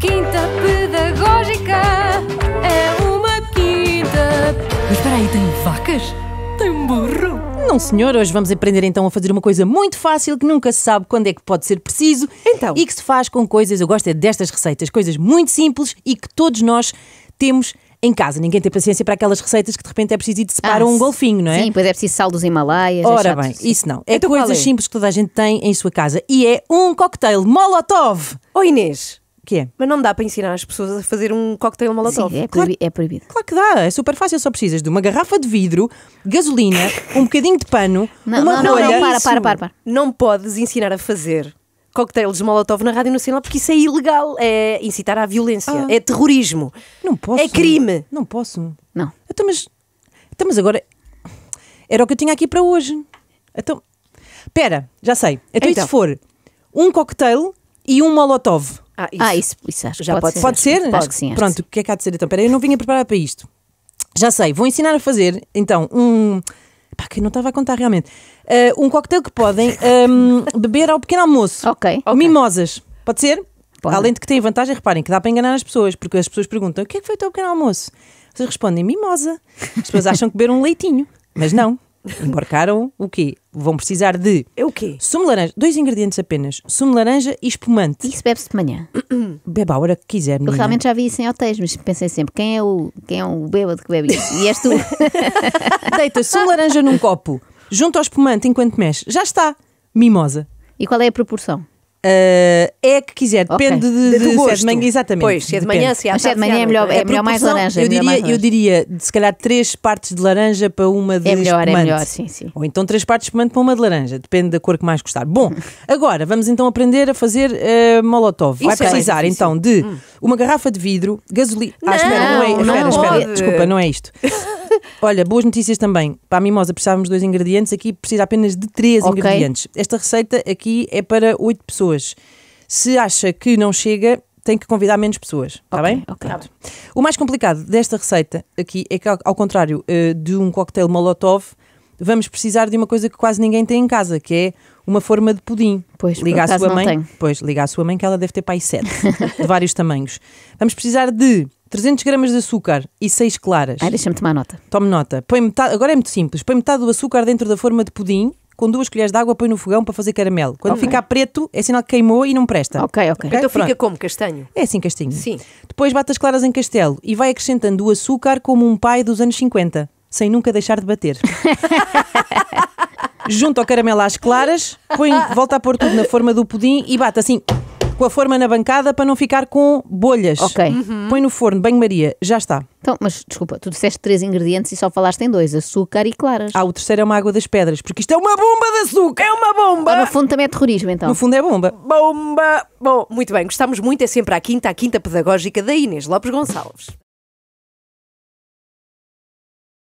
Quinta pedagógica é uma quinta. Mas peraí, aí, tem vacas? Tem um burro? Não, senhor, hoje vamos aprender então a fazer uma coisa muito fácil que nunca se sabe quando é que pode ser preciso então. e que se faz com coisas, eu gosto é destas receitas, coisas muito simples e que todos nós temos em casa. Ninguém tem paciência para aquelas receitas que de repente é preciso ir de separar ah, um golfinho, não é? Sim, pois é preciso sal dos Himalaias. É Ora é bem, isso não. É então, coisas é? simples que toda a gente tem em sua casa e é um cocktail Molotov. Oi oh, Inês que é. Mas não dá para ensinar as pessoas a fazer um coquetel molotov. Sim, é, claro, é proibido. Claro que dá, é super fácil, só precisas de uma garrafa de vidro, gasolina, um bocadinho de pano, não, uma não, rolha. Não, não, para, para, para, para. Não podes ensinar a fazer coquetéis Molotov na Rádio Nacional porque isso é ilegal, é incitar à violência, ah. é terrorismo. Não posso. É crime. Não posso. Não. Então, mas, então, mas agora era o que eu tinha aqui para hoje. Então, pera, já sei. Então, então. se for um coquetel e um Molotov. Ah, ah, isso, ah, isso, isso acho que já pode, pode ser. Pode ser? Né? Pode, acho que sim. Pronto, o que é que há de ser então? Espera, eu não vinha preparada para isto. Já sei, vou ensinar a fazer então um. Pá, que eu não estava a contar realmente. Uh, um coquetel que podem um, ehm, beber ao pequeno almoço. Ok. Ou Mimosas. Pode ser? Pode. Além de que tem vantagem, reparem, que dá para enganar as pessoas, porque as pessoas perguntam: o que é que foi o teu pequeno almoço? Vocês respondem: mimosa. As pessoas acham que beber um leitinho, mas não. Embarcaram o quê? Vão precisar de. É o quê? Sumo de laranja. Dois ingredientes apenas. Sumo de laranja e espumante. Isso bebe-se de manhã. Beba a hora que quiser, Eu realmente já vi isso em hotéis, mas pensei sempre: quem é o, quem é o bêbado que bebe isso? E és tu. Deita sumo de laranja num copo, junto ao espumante enquanto mexe. Já está. Mimosa. E qual é a proporção? Uh, é que quiser, depende okay. de, de, de se é de manhã, exatamente. É pois, se é de manhã, se é, é de manhã é, é melhor, é melhor mais laranja. Eu diria, mais eu diria, se calhar, três partes de laranja para uma de é melhor, espumante. É melhor, sim, sim. Ou então três partes de espumante para uma de laranja, depende da cor que mais gostar. Bom, agora vamos então aprender a fazer uh, molotov. Vai precisar é então de hum. uma garrafa de vidro, gasolina. Ah, espera, não, é. Não espera, espera, desculpa, não é isto. Olha, boas notícias também. Para a mimosa precisávamos de dois ingredientes, aqui precisa apenas de três okay. ingredientes. Esta receita aqui é para oito pessoas. Se acha que não chega, tem que convidar menos pessoas, tá okay, está bem? Ok. Claro. O mais complicado desta receita aqui é que, ao contrário eh, de um coquetel molotov, vamos precisar de uma coisa que quase ninguém tem em casa, que é uma forma de pudim. Pois, liga à sua mãe. Pois, liga à sua mãe que ela deve ter pai sete, de vários tamanhos. Vamos precisar de 300 gramas de açúcar e 6 claras. Ai, deixa-me tomar nota. Tome nota. Põe metade, agora é muito simples. Põe metade do açúcar dentro da forma de pudim, com duas colheres de água, põe no fogão para fazer caramelo. Quando ficar preto, é sinal que queimou e não presta. Ok, ok. Então fica Pronto. como castanho. É assim, castanho. Sim. Depois bate as claras em castelo e vai acrescentando o açúcar como um pai dos anos 50, sem nunca deixar de bater. Junta o caramelo às claras, põe, volta a pôr tudo na forma do pudim e bate assim com a forma na bancada para não ficar com bolhas. Ok. Uhum. Põe no forno, banho-maria, já está. Então, mas desculpa, tu disseste três ingredientes e só falaste em dois: açúcar e claras. Ah, o terceiro é uma água das pedras, porque isto é uma bomba de açúcar! É uma bomba! Ah, no fundo também é terrorismo, então. No fundo é bomba. Bomba! Bom, muito bem, gostamos muito, é sempre à quinta, à quinta pedagógica da Inês Lopes Gonçalves.